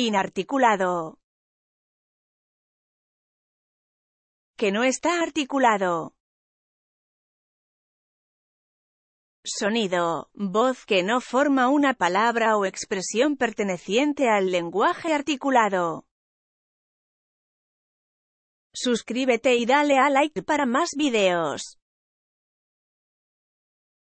inarticulado, que no está articulado. Sonido, voz que no forma una palabra o expresión perteneciente al lenguaje articulado. Suscríbete y dale a like para más videos.